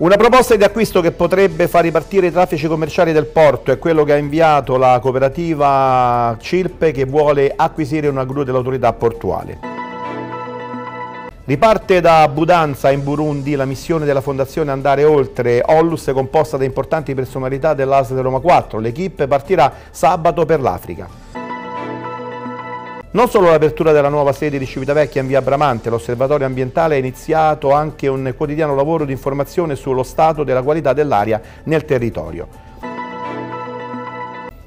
Una proposta di acquisto che potrebbe far ripartire i traffici commerciali del porto è quello che ha inviato la cooperativa Cilpe che vuole acquisire una gru dell'autorità portuale. Riparte da Budanza in Burundi la missione della Fondazione Andare Oltre. Ollus è composta da importanti personalità dell'ASL Roma 4. L'equipe partirà sabato per l'Africa. Non solo l'apertura della nuova sede di Civitavecchia in via Bramante, l'osservatorio ambientale ha iniziato anche un quotidiano lavoro di informazione sullo stato della qualità dell'aria nel territorio.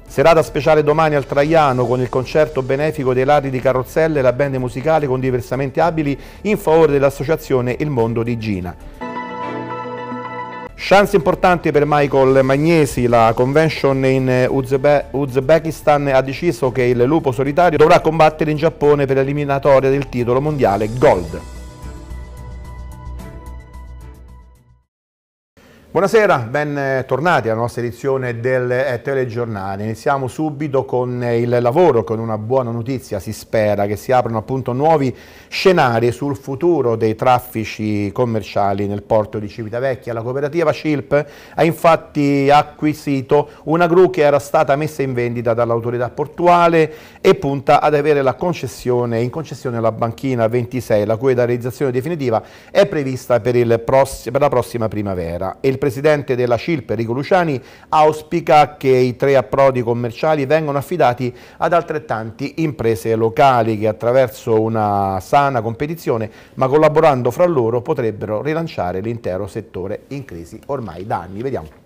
Serata speciale domani al Traiano con il concerto benefico dei ladri di carrozzelle e la band musicale con diversamente abili in favore dell'associazione Il Mondo di Gina. Chance importanti per Michael Magnesi, la convention in Uzbe Uzbekistan ha deciso che il lupo solitario dovrà combattere in Giappone per l'eliminatoria del titolo mondiale Gold. Buonasera, bentornati eh, alla nostra edizione del eh, telegiornale. Iniziamo subito con eh, il lavoro, con una buona notizia, si spera che si aprano appunto nuovi scenari sul futuro dei traffici commerciali nel porto di Civitavecchia. La cooperativa Cilp ha infatti acquisito una gru che era stata messa in vendita dall'autorità portuale e punta ad avere concessione, in concessione la banchina 26, la cui realizzazione definitiva è prevista per, pross per la prossima primavera. E il presidente della CILP, Enrico Luciani, auspica che i tre approdi commerciali vengano affidati ad altrettanti imprese locali che attraverso una sana competizione, ma collaborando fra loro, potrebbero rilanciare l'intero settore in crisi ormai da anni. Vediamo.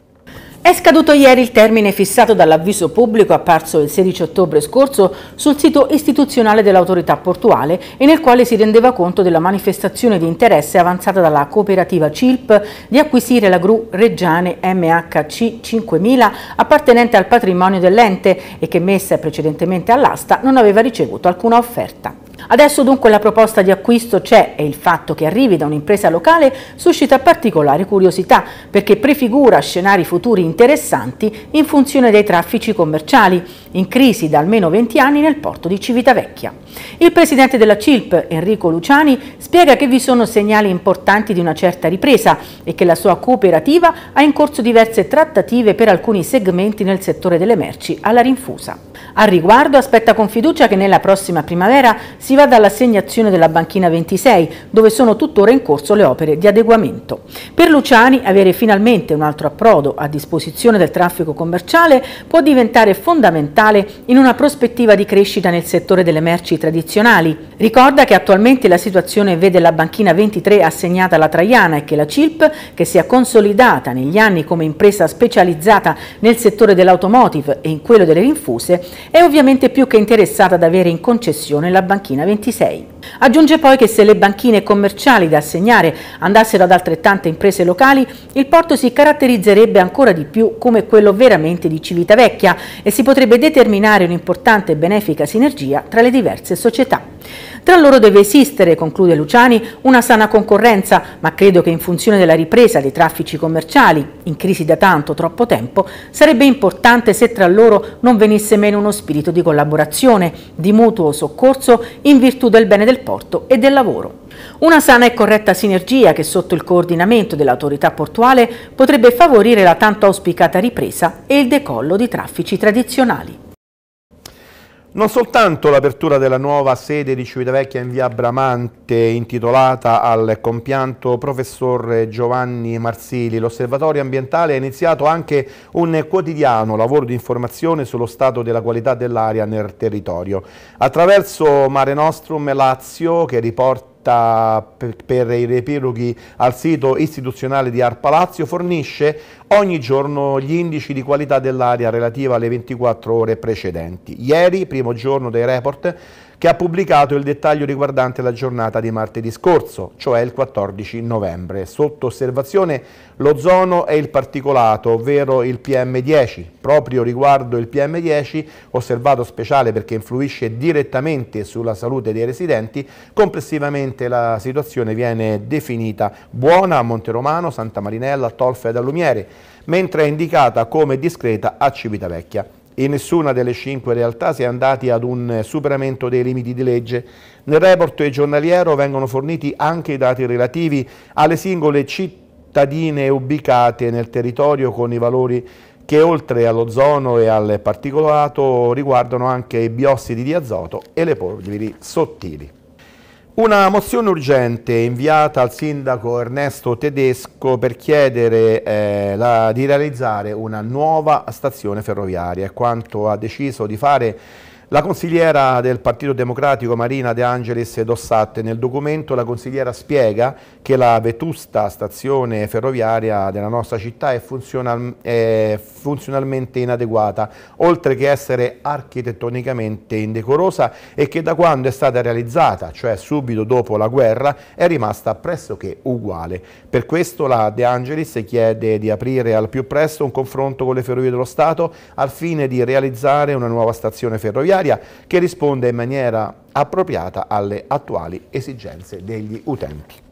È scaduto ieri il termine fissato dall'avviso pubblico apparso il 16 ottobre scorso sul sito istituzionale dell'autorità portuale e nel quale si rendeva conto della manifestazione di interesse avanzata dalla cooperativa CILP di acquisire la gru Reggiane MHC 5000 appartenente al patrimonio dell'ente e che messa precedentemente all'asta non aveva ricevuto alcuna offerta. Adesso dunque la proposta di acquisto c'è e il fatto che arrivi da un'impresa locale suscita particolare curiosità perché prefigura scenari futuri interessanti in funzione dei traffici commerciali in crisi da almeno 20 anni nel porto di Civitavecchia. Il presidente della CILP, Enrico Luciani, spiega che vi sono segnali importanti di una certa ripresa e che la sua cooperativa ha in corso diverse trattative per alcuni segmenti nel settore delle merci alla rinfusa. Al riguardo aspetta con fiducia che nella prossima primavera si vada all'assegnazione della banchina 26, dove sono tuttora in corso le opere di adeguamento. Per Luciani avere finalmente un altro approdo a disposizione del traffico commerciale può diventare fondamentale in una prospettiva di crescita nel settore delle merci tradizionali. Ricorda che attualmente la situazione vede la banchina 23 assegnata alla Traiana e che la CILP, che si è consolidata negli anni come impresa specializzata nel settore dell'automotive e in quello delle rinfuse, è ovviamente più che interessata ad avere in concessione la banchina 26. Aggiunge poi che se le banchine commerciali da assegnare andassero ad altrettante imprese locali, il porto si caratterizzerebbe ancora di più come quello veramente di Civitavecchia e si potrebbe determinare un'importante e benefica sinergia tra le diverse società. Tra loro deve esistere, conclude Luciani, una sana concorrenza, ma credo che in funzione della ripresa dei traffici commerciali, in crisi da tanto, troppo tempo, sarebbe importante se tra loro non venisse meno uno spirito di collaborazione, di mutuo soccorso in virtù del bene del porto e del lavoro. Una sana e corretta sinergia che sotto il coordinamento dell'autorità portuale potrebbe favorire la tanto auspicata ripresa e il decollo di traffici tradizionali. Non soltanto l'apertura della nuova sede di Civitavecchia in via Bramante intitolata al compianto professor Giovanni Marsili, l'osservatorio ambientale ha iniziato anche un quotidiano lavoro di informazione sullo stato della qualità dell'aria nel territorio. Attraverso Mare Nostrum Lazio che riporta diretta per, per i riepiloghi al sito istituzionale di Arpalazio fornisce ogni giorno gli indici di qualità dell'aria relativa alle 24 ore precedenti. Ieri, primo giorno dei report, che ha pubblicato il dettaglio riguardante la giornata di martedì scorso, cioè il 14 novembre. Sotto osservazione l'ozono e il particolato, ovvero il PM10. Proprio riguardo il PM10, osservato speciale perché influisce direttamente sulla salute dei residenti, complessivamente la situazione viene definita buona a Monte Romano, Santa Marinella, Tolfa e Allumiere, mentre è indicata come discreta a Civitavecchia in nessuna delle cinque realtà si è andati ad un superamento dei limiti di legge. Nel report giornaliero vengono forniti anche i dati relativi alle singole cittadine ubicate nel territorio con i valori che oltre all'ozono e al particolato riguardano anche i biossidi di azoto e le polveri sottili. Una mozione urgente inviata al sindaco Ernesto Tedesco per chiedere eh, la, di realizzare una nuova stazione ferroviaria, quanto ha deciso di fare la consigliera del Partito Democratico Marina De Angelis Dossatte nel documento la consigliera spiega che la vetusta stazione ferroviaria della nostra città è, funzional è funzionalmente inadeguata, oltre che essere architettonicamente indecorosa e che da quando è stata realizzata, cioè subito dopo la guerra, è rimasta pressoché uguale. Per questo la De Angelis chiede di aprire al più presto un confronto con le Ferrovie dello Stato al fine di realizzare una nuova stazione ferroviaria finanziaria che risponde in maniera appropriata alle attuali esigenze degli utenti.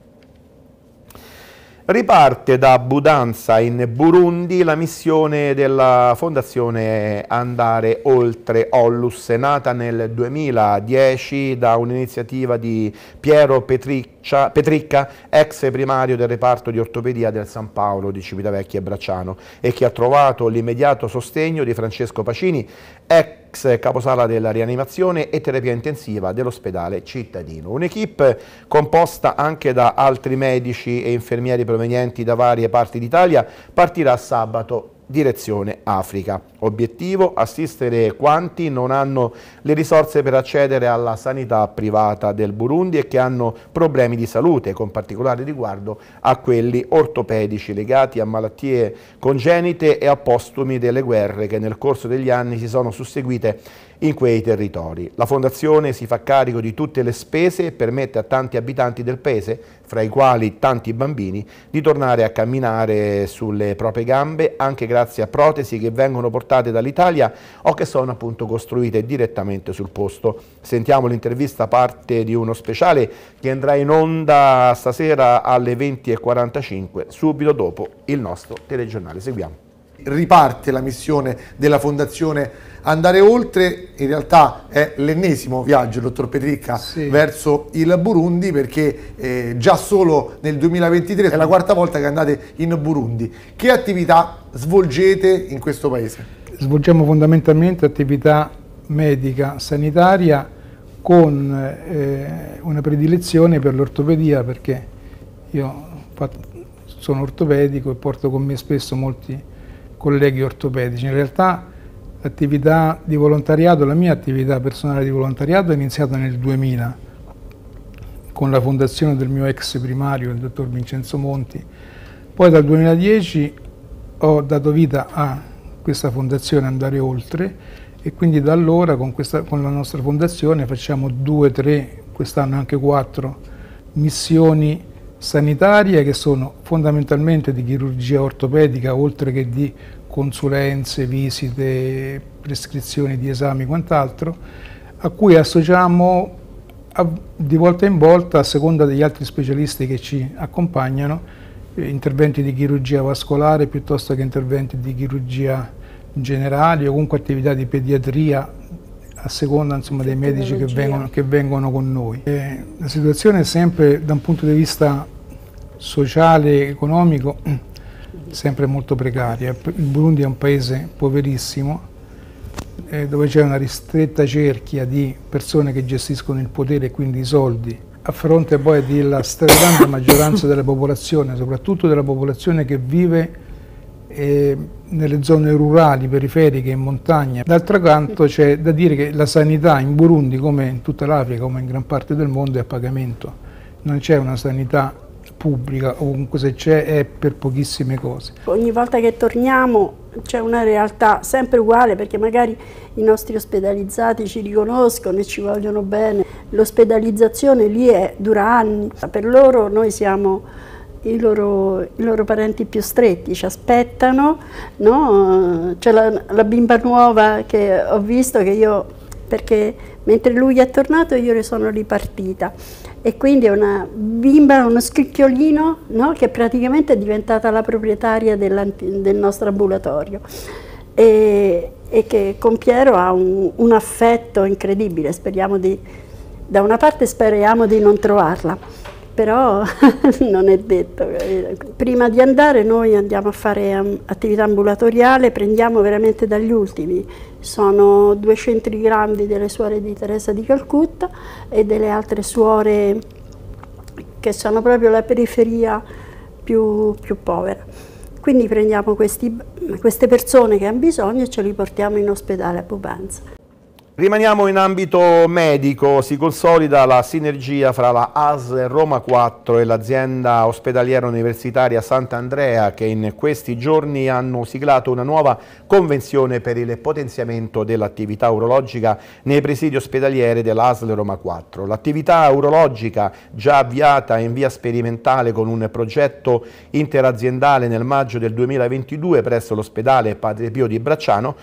Riparte da Budanza in Burundi la missione della Fondazione Andare Oltre Ollus, nata nel 2010 da un'iniziativa di Piero Petriccia, Petricca, ex primario del reparto di ortopedia del San Paolo di Civitavecchia e Bracciano, e che ha trovato l'immediato sostegno di Francesco Pacini, ex ex caposala della rianimazione e terapia intensiva dell'ospedale cittadino. Un'equipe composta anche da altri medici e infermieri provenienti da varie parti d'Italia partirà sabato direzione Africa. Obiettivo assistere quanti non hanno le risorse per accedere alla sanità privata del Burundi e che hanno problemi di salute, con particolare riguardo a quelli ortopedici legati a malattie congenite e a postumi delle guerre che nel corso degli anni si sono susseguite in quei territori. La Fondazione si fa carico di tutte le spese e permette a tanti abitanti del paese, fra i quali tanti bambini, di tornare a camminare sulle proprie gambe anche grazie a protesi che vengono portate dall'Italia o che sono appunto costruite direttamente sul posto. Sentiamo l'intervista parte di uno speciale che andrà in onda stasera alle 20.45, subito dopo il nostro telegiornale. Seguiamo riparte la missione della Fondazione Andare Oltre, in realtà è l'ennesimo viaggio, dottor Petricca, sì. verso il Burundi perché eh, già solo nel 2023 è la quarta volta che andate in Burundi. Che attività svolgete in questo paese? Svolgiamo fondamentalmente attività medica sanitaria con eh, una predilezione per l'ortopedia perché io sono ortopedico e porto con me spesso molti colleghi ortopedici. In realtà l'attività di volontariato, la mia attività personale di volontariato è iniziata nel 2000 con la fondazione del mio ex primario, il dottor Vincenzo Monti. Poi dal 2010 ho dato vita a questa fondazione Andare Oltre e quindi da allora con, questa, con la nostra fondazione facciamo due, tre, quest'anno anche quattro missioni sanitarie che sono fondamentalmente di chirurgia ortopedica oltre che di consulenze, visite, prescrizioni di esami e quant'altro, a cui associamo a, di volta in volta, a seconda degli altri specialisti che ci accompagnano, eh, interventi di chirurgia vascolare piuttosto che interventi di chirurgia generale o comunque attività di pediatria a seconda insomma, dei medici che vengono, che vengono, con noi. E eh, la situazione è sempre da un punto di vista sociale, e economico, sempre molto precaria. Il Burundi è un paese poverissimo eh, dove c'è una ristretta cerchia di persone che gestiscono il potere e quindi i soldi a fronte poi della stragrande maggioranza della popolazione, soprattutto della popolazione che vive eh, nelle zone rurali, periferiche, in montagna. D'altro canto c'è da dire che la sanità in Burundi, come in tutta l'Africa, come in gran parte del mondo, è a pagamento. Non c'è una sanità pubblica, o comunque se c'è è per pochissime cose. Ogni volta che torniamo c'è una realtà sempre uguale perché magari i nostri ospedalizzati ci riconoscono e ci vogliono bene. L'ospedalizzazione lì è, dura anni, per loro noi siamo i loro, i loro parenti più stretti, ci aspettano, no? c'è la, la bimba nuova che ho visto che io, perché mentre lui è tornato io ne sono ripartita e quindi è una bimba, uno scricchiolino no? che praticamente è diventata la proprietaria del nostro ambulatorio e, e, che con Piero ha un, un affetto incredibile, speriamo di, da una parte speriamo di non trovarla però non è detto. Prima di andare noi andiamo a fare attività ambulatoriale, prendiamo veramente dagli ultimi. Sono due centri grandi delle suore di Teresa di Calcutta e delle altre suore che sono proprio la periferia più, più povera. Quindi prendiamo questi, queste persone che hanno bisogno e ce li portiamo in ospedale a Bubanza. Rimaniamo in ambito medico, si consolida la sinergia fra la ASL Roma 4 e l'azienda ospedaliera universitaria Sant'Andrea che in questi giorni hanno siglato una nuova convenzione per il potenziamento dell'attività urologica nei presidi ospedalieri dell'ASL Roma 4. L'attività urologica già avviata in via sperimentale con un progetto interaziendale nel maggio del 2022 presso l'ospedale Padre Pio di Bracciano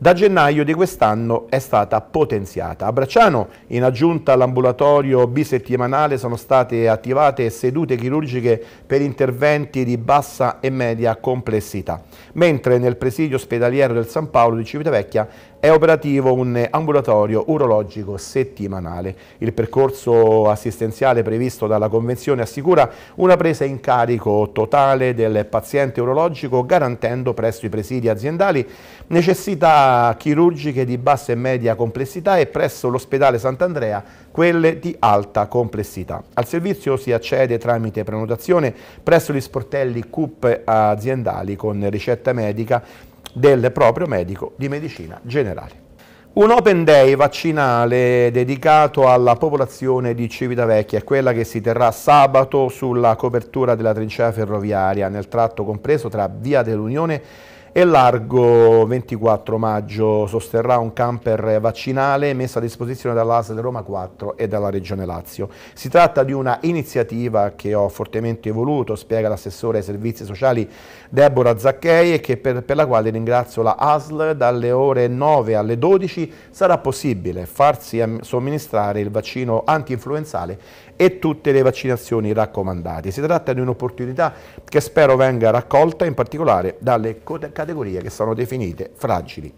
da gennaio di quest'anno è stata potenziata. A Bracciano, in aggiunta all'ambulatorio bisettimanale, sono state attivate sedute chirurgiche per interventi di bassa e media complessità, mentre nel presidio ospedaliero del San Paolo di Civitavecchia è operativo un ambulatorio urologico settimanale. Il percorso assistenziale previsto dalla Convenzione assicura una presa in carico totale del paziente urologico garantendo presso i presidi aziendali necessità chirurgiche di bassa e media complessità e presso l'ospedale Sant'Andrea quelle di alta complessità. Al servizio si accede tramite prenotazione presso gli sportelli CUP aziendali con ricetta medica del proprio medico di medicina generale. Un Open Day vaccinale dedicato alla popolazione di Civitavecchia, è quella che si terrà sabato sulla copertura della trincea ferroviaria nel tratto compreso tra Via dell'Unione e e largo 24 maggio sosterrà un camper vaccinale messo a disposizione dall'ASL Roma 4 e dalla Regione Lazio. Si tratta di una iniziativa che ho fortemente voluto, spiega l'assessore ai servizi sociali Deborah Zacchei e che per, per la quale ringrazio la ASL dalle ore 9 alle 12 sarà possibile farsi somministrare il vaccino anti-influenzale e tutte le vaccinazioni raccomandate. Si tratta di un'opportunità che spero venga raccolta in particolare dalle categorie che sono definite fragili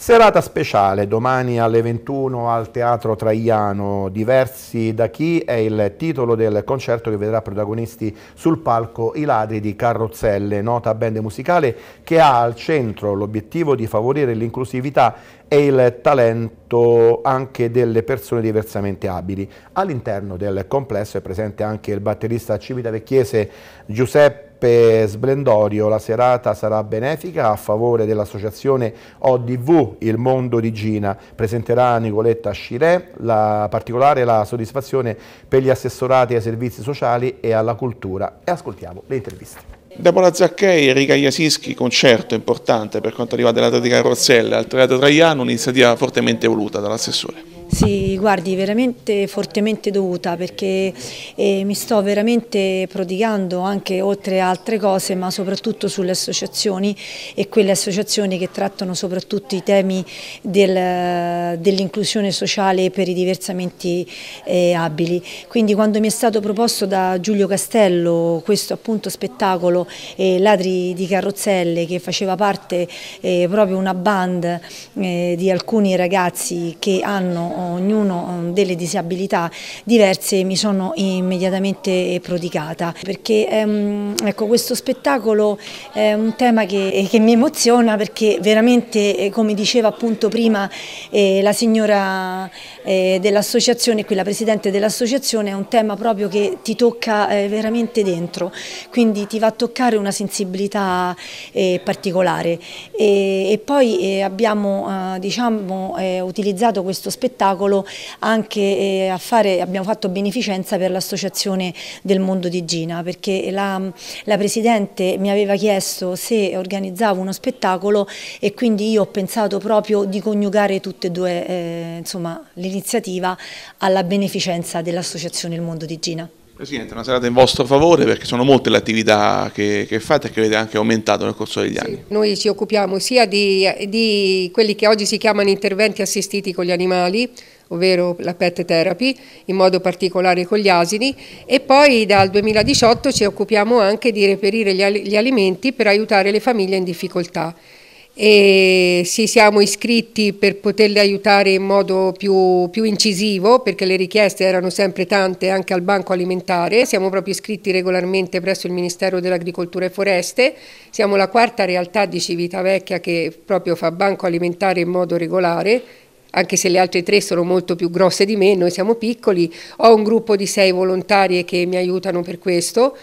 Serata speciale domani alle 21 al Teatro Traiano, diversi da chi è il titolo del concerto che vedrà protagonisti sul palco I ladri di Carrozzelle, nota band musicale che ha al centro l'obiettivo di favorire l'inclusività e il talento anche delle persone diversamente abili. All'interno del complesso è presente anche il batterista civitavecchiese Giuseppe Giuseppe Splendorio. La serata sarà benefica a favore dell'associazione ODV Il Mondo di Gina. Presenterà Nicoletta Scirè, la particolare la soddisfazione per gli assessorati ai servizi sociali e alla cultura. E ascoltiamo le interviste. Deborah Zacchei e Erika Iasinski, concerto importante per quanto riguarda la teatrica Rossella al Teatro Traiano, un'iniziativa fortemente voluta dall'assessore. Sì, guardi, veramente fortemente dovuta perché eh, mi sto veramente prodigando anche oltre altre cose ma soprattutto sulle associazioni e quelle associazioni che trattano soprattutto i temi del, dell'inclusione sociale per i diversamente eh, abili. Quindi quando mi è stato proposto da Giulio Castello questo appunto spettacolo eh, Ladri di carrozzelle che faceva parte eh, proprio una band eh, di alcuni ragazzi che hanno ognuno sono mm, delle disabilità diverse mi sono immediatamente prodigata perché ehm, ecco, questo spettacolo è un tema che, eh, che, mi emoziona perché veramente eh, come diceva appunto prima eh, la signora eh, dell'associazione qui la presidente dell'associazione è un tema proprio che ti tocca eh, veramente dentro quindi ti va a toccare una sensibilità eh, particolare e, e poi abbiamo diciamo, utilizzato questo spettacolo anche eh, a fare, abbiamo fatto beneficenza per l'associazione del mondo di Gina perché la, la Presidente mi aveva chiesto se organizzavo uno spettacolo e quindi io ho pensato proprio di coniugare tutte e due eh, l'iniziativa alla beneficenza dell'associazione Il Mondo di Gina. Presidente, una serata in vostro favore perché sono molte le attività che, che fate e che avete anche aumentato nel corso degli anni. noi ci occupiamo sia di, di quelli che oggi si chiamano interventi assistiti con gli animali, ovvero la pet therapy, in modo particolare con gli asini e poi dal 2018 ci occupiamo anche di reperire gli alimenti per aiutare le famiglie in difficoltà e ci siamo iscritti per poterle aiutare in modo più, più, incisivo perché le richieste erano sempre tante anche al banco alimentare, siamo proprio iscritti regolarmente presso il Ministero dell'Agricoltura e Foreste, siamo la quarta realtà di Civitavecchia che proprio fa banco alimentare in modo regolare anche se le altre tre sono molto più grosse di me, noi siamo piccoli, ho un gruppo di sei volontarie che mi aiutano per questo,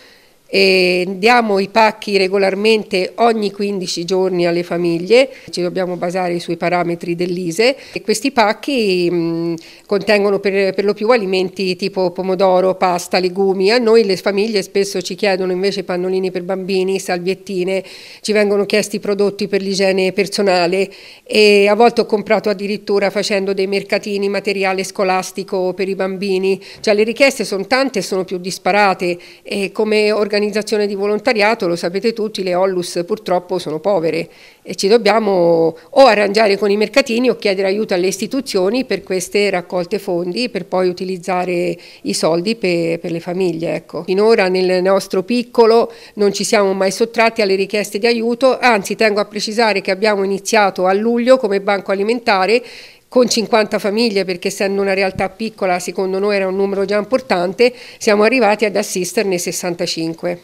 e diamo i pacchi regolarmente ogni 15 giorni alle famiglie, ci dobbiamo basare sui parametri dell'ISE e questi pacchi mh, mm, contengono per, per, lo più alimenti tipo pomodoro, pasta, legumi, a noi le famiglie spesso ci chiedono invece pannolini per bambini, salviettine, ci vengono chiesti prodotti per l'igiene personale e a volte ho comprato addirittura facendo dei mercatini materiale scolastico per i bambini, cioè le richieste sono tante e sono più disparate e come organizzazione organizzazione di volontariato, lo sapete tutti, le Ollus purtroppo sono povere e ci dobbiamo o arrangiare con i mercatini o chiedere aiuto alle istituzioni per queste raccolte fondi per poi utilizzare i soldi per, per le famiglie. Ecco. Finora nel nostro piccolo non ci siamo mai sottratti alle richieste di aiuto, anzi tengo a precisare che abbiamo iniziato a luglio come banco alimentare con 50 famiglie, perché essendo una realtà piccola secondo noi era un numero già importante, siamo arrivati ad assisterne 65.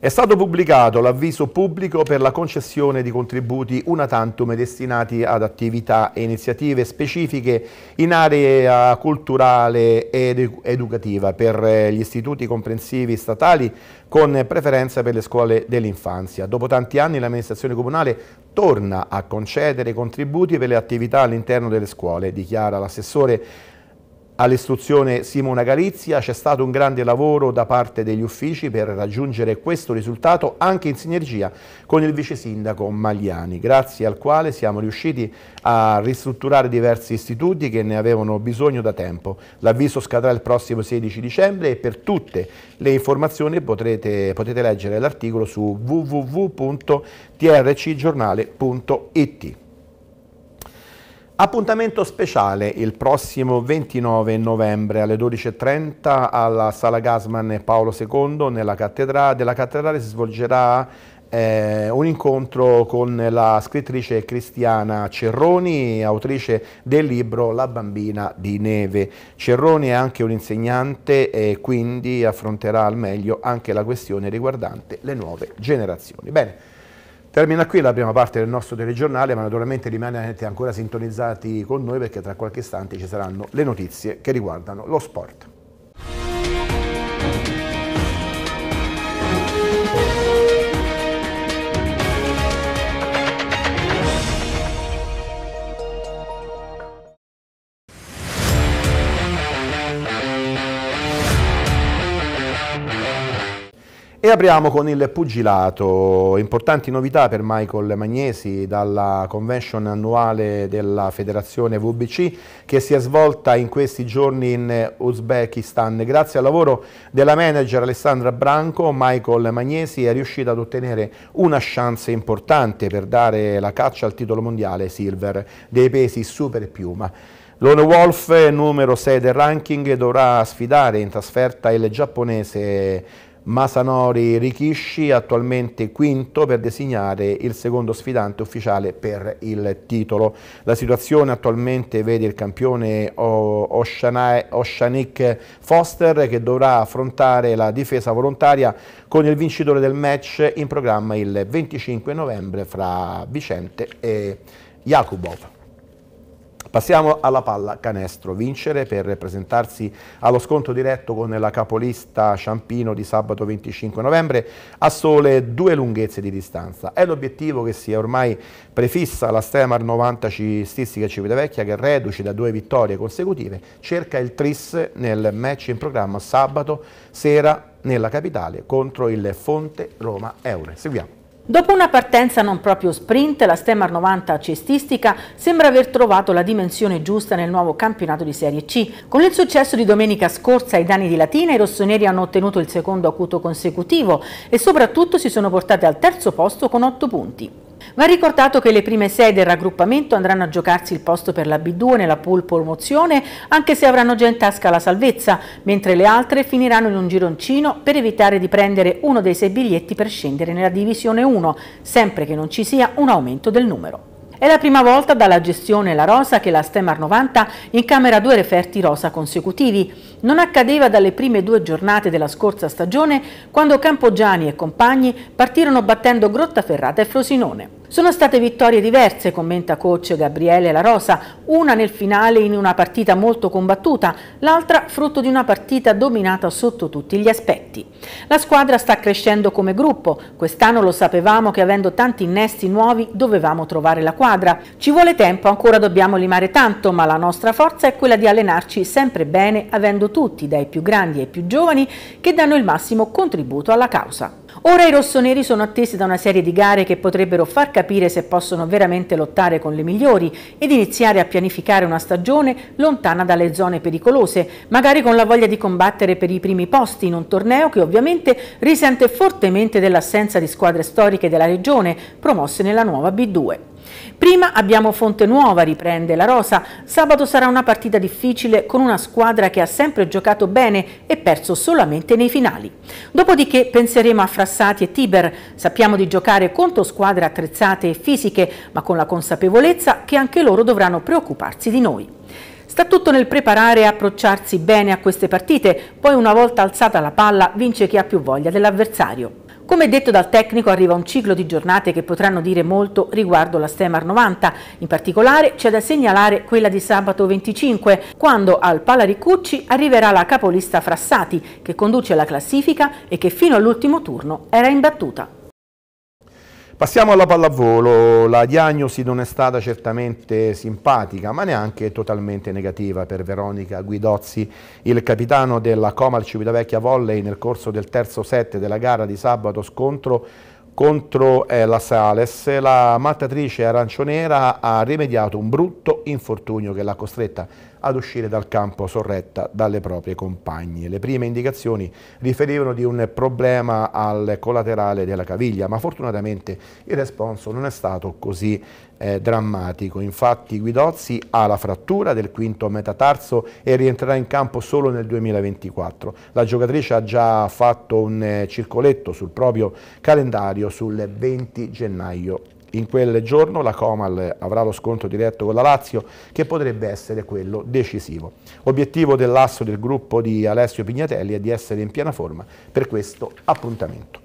È stato pubblicato l'avviso pubblico per la concessione di contributi una tantum destinati ad attività e iniziative specifiche in area culturale ed educativa per eh, gli istituti comprensivi statali con preferenza per le scuole dell'infanzia. Dopo tanti anni l'amministrazione comunale torna a concedere contributi per le attività all'interno delle scuole, dichiara l'assessore all'istruzione Simona Galizia c'è stato un grande lavoro da parte degli uffici per raggiungere questo risultato anche in sinergia con il vice sindaco Magliani, grazie al quale siamo riusciti a ristrutturare diversi istituti che ne avevano bisogno da tempo. L'avviso scadrà il prossimo 16 dicembre e per tutte le informazioni potrete, potete leggere l'articolo su www.trcgiornale.it. Appuntamento speciale il prossimo 29 novembre alle 12.30 alla Sala Gasman Paolo II nella cattedrale. Della cattedrale si svolgerà eh, un incontro con la scrittrice Cristiana Cerroni, autrice del libro La bambina di neve. Cerroni è anche un insegnante e quindi affronterà al meglio anche la questione riguardante le nuove generazioni. Bene. Termina qui la prima parte del nostro telegiornale, ma naturalmente rimanete ancora sintonizzati con noi perché tra qualche istante ci saranno le notizie che riguardano lo sport. E apriamo con il pugilato, importanti novità per Michael Magnesi dalla convention annuale della federazione VBC che si è svolta in questi giorni in Uzbekistan. Grazie al lavoro della manager Alessandra Branco, Michael Magnesi è riuscito ad ottenere una chance importante per dare la caccia al titolo mondiale silver dei pesi super piuma. Lone Wolf, numero 6 del ranking, dovrà sfidare in trasferta il giapponese Masanori Rikishi, attualmente quinto per designare il secondo sfidante ufficiale per il titolo. La situazione attualmente vede il campione Oshanic Foster che dovrà affrontare la difesa volontaria con il vincitore del match in programma il 25 novembre fra Vicente e Jakubov. Passiamo alla palla canestro. Vincere per presentarsi allo scontro diretto con la capolista Ciampino di sabato 25 novembre a sole due lunghezze di distanza. È l'obiettivo che si è ormai prefissa la Stemar 90 Cististica Civitavecchia che reduce da due vittorie consecutive cerca il tris nel match in programma sabato sera nella capitale contro il Fonte Roma Eure. Seguiamo. Dopo una partenza non proprio sprint, la Stemar 90 cestistica sembra aver trovato la dimensione giusta nel nuovo campionato di Serie C. Con il successo di domenica scorsa ai danni di Latina, i rossoneri hanno ottenuto il secondo acuto consecutivo e soprattutto si sono portati al terzo posto con 8 punti. Va ricordato che le prime sei del raggruppamento andranno a giocarsi il posto per la B2 nella pool promozione, anche se avranno già in tasca la salvezza, mentre le altre finiranno in un gironcino per evitare di prendere uno dei sei biglietti per scendere nella divisione 1, sempre che non ci sia un aumento del numero. È la prima volta dalla gestione La Rosa che la Stemar 90 incamera due referti rosa consecutivi. Non accadeva dalle prime due giornate della scorsa stagione quando Campogiani e compagni partirono battendo Grottaferrata e Frosinone. Sono state vittorie diverse, commenta coach Gabriele La Rosa, una nel finale in una partita molto combattuta, l'altra frutto di una partita dominata sotto tutti gli aspetti. La squadra sta crescendo come gruppo, quest'anno lo sapevamo che avendo tanti innesti nuovi dovevamo trovare la quadra. Ci vuole tempo, ancora dobbiamo limare tanto, ma la nostra forza è quella di allenarci sempre bene avendo tutti, dai più grandi ai più giovani, che danno il massimo contributo alla causa. Ora i rossoneri sono attesi da una serie di gare che potrebbero far capire se possono veramente lottare con le migliori ed iniziare a pianificare una stagione lontana dalle zone pericolose, magari con la voglia di combattere per i primi posti in un torneo che ovviamente risente fortemente dell'assenza di squadre storiche della regione promosse nella nuova B2. Prima abbiamo Fonte Nuova, riprende la Rosa. Sabato sarà una partita difficile con una squadra che ha sempre giocato bene e perso solamente nei finali. Dopodiché penseremo a Frassati e Tiber. Sappiamo di giocare contro squadre attrezzate e fisiche, ma con la consapevolezza che anche loro dovranno preoccuparsi di noi. Sta tutto nel preparare e approcciarsi bene a queste partite, poi una volta alzata la palla vince chi ha più voglia dell'avversario. Come detto dal tecnico arriva un ciclo di giornate che potranno dire molto riguardo la Stemar 90, in particolare c'è da segnalare quella di sabato 25 quando al Palaricucci arriverà la capolista Frassati che conduce la classifica e che fino all'ultimo turno era imbattuta. Passiamo alla pallavolo, la diagnosi non è stata certamente simpatica ma neanche totalmente negativa per Veronica Guidozzi, il capitano della Comal Civitavecchia Volley nel corso del terzo set della gara di sabato scontro contro eh, la Sales, la mattatrice arancionera ha rimediato un brutto infortunio che l'ha costretta ad uscire dal campo sorretta dalle proprie compagne. Le prime indicazioni riferivano di un problema al collaterale della caviglia, ma fortunatamente il responso non è stato così eh, drammatico. Infatti Guidozzi ha la frattura del quinto metatarso e rientrerà in campo solo nel 2024. La giocatrice ha già fatto un eh, circoletto sul proprio calendario sul 20 gennaio. In quel giorno la Comal avrà lo scontro diretto con la Lazio che potrebbe essere quello decisivo. Obiettivo dell'asso del gruppo di Alessio Pignatelli è di essere in piena forma per questo appuntamento.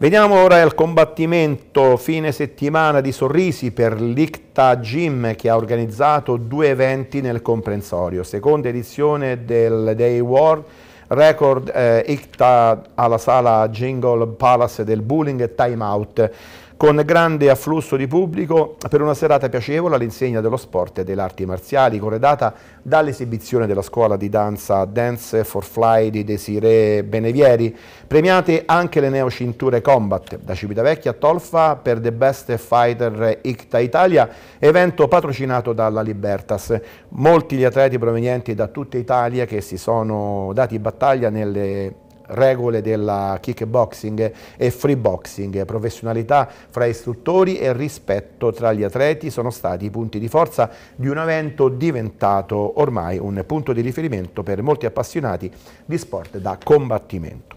Veniamo ora al combattimento fine settimana di Sorrisi per l'Icta Gym che ha organizzato due eventi nel comprensorio. Seconda edizione del Day World record eh, Icta alla sala Jingle Palace del Bowling Time Out con grande afflusso di pubblico per una serata piacevole all'insegna dello sport e delle arti marziali, corredata dall'esibizione della scuola di danza Dance for Fly di Desiree Benevieri, premiate anche le neo cinture combat da Civitavecchia a Tolfa per The Best Fighter ICTA Italia, evento patrocinato dalla Libertas. Molti gli atleti provenienti da tutta Italia che si sono dati battaglia nelle regole del kickboxing e free boxing, professionalità fra istruttori e rispetto tra gli atleti sono stati i punti di forza di un evento diventato ormai un punto di riferimento per molti appassionati di sport da combattimento.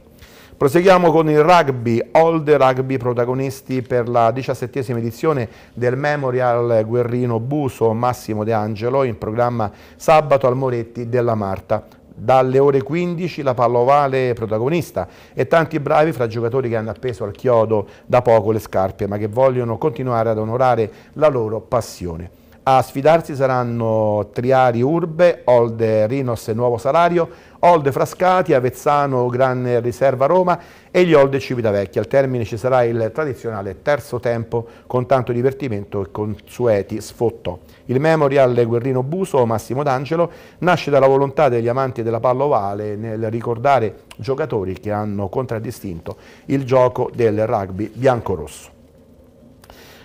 Proseguiamo con il rugby, All the Rugby protagonisti per la diciassettesima edizione del Memorial Guerrino Buso Massimo De Angelo in programma sabato al Moretti della Marta dalle ore 15 la pallovale protagonista e tanti bravi fra giocatori che hanno appeso al chiodo da poco le scarpe ma che vogliono continuare ad onorare la loro passione. A sfidarsi saranno Triari Urbe, Olde Rinos e Nuovo Salario, Olde Frascati, Avezzano Gran Riserva Roma e gli Olde Civitavecchia. Al termine ci sarà il tradizionale terzo tempo con tanto divertimento e consueti sfotto. Il memorial Guerrino Buso, Massimo D'Angelo, nasce dalla volontà degli amanti della palla ovale nel ricordare giocatori che hanno contraddistinto il gioco del rugby bianco-rosso.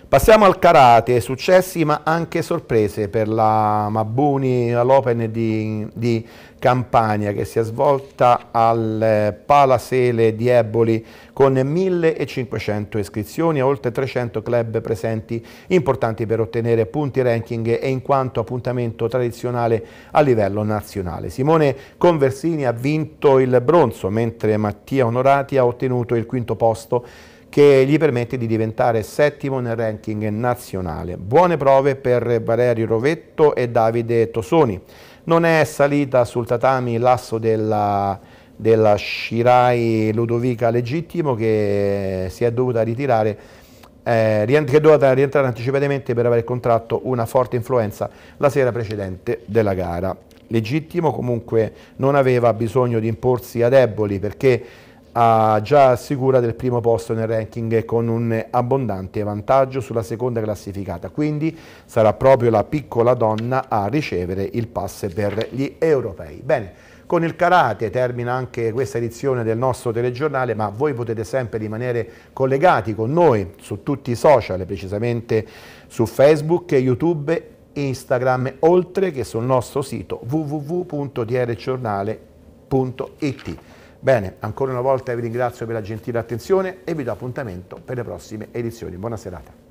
Passiamo al karate, successi ma anche sorprese per la Mabuni all'Open di, di, Campania che si è svolta al Palasele di Eboli con 1500 iscrizioni e oltre 300 club presenti importanti per ottenere punti ranking e in quanto appuntamento tradizionale a livello nazionale. Simone Conversini ha vinto il bronzo mentre Mattia Onorati ha ottenuto il quinto posto che gli permette di diventare settimo nel ranking nazionale. Buone prove per Valerio Rovetto e Davide Tosoni. Non è salita sul tatami l'asso della, della Shirai Ludovica Legittimo che si è dovuta ritirare eh, che è dovuta rientrare anticipatamente per aver contratto una forte influenza la sera precedente della gara. Legittimo comunque non aveva bisogno di imporsi a deboli perché ah, già assicura del primo posto nel ranking con un abbondante vantaggio sulla seconda classificata, quindi sarà proprio la piccola donna a ricevere il pass per gli europei. Bene, con il karate termina anche questa edizione del nostro telegiornale, ma voi potete sempre rimanere collegati con noi su tutti i social, precisamente su Facebook, YouTube Instagram, oltre che sul nostro sito www.drgiornale.it. Bene, ancora una volta vi ringrazio per la gentile attenzione e vi do appuntamento per le prossime edizioni. Buona serata.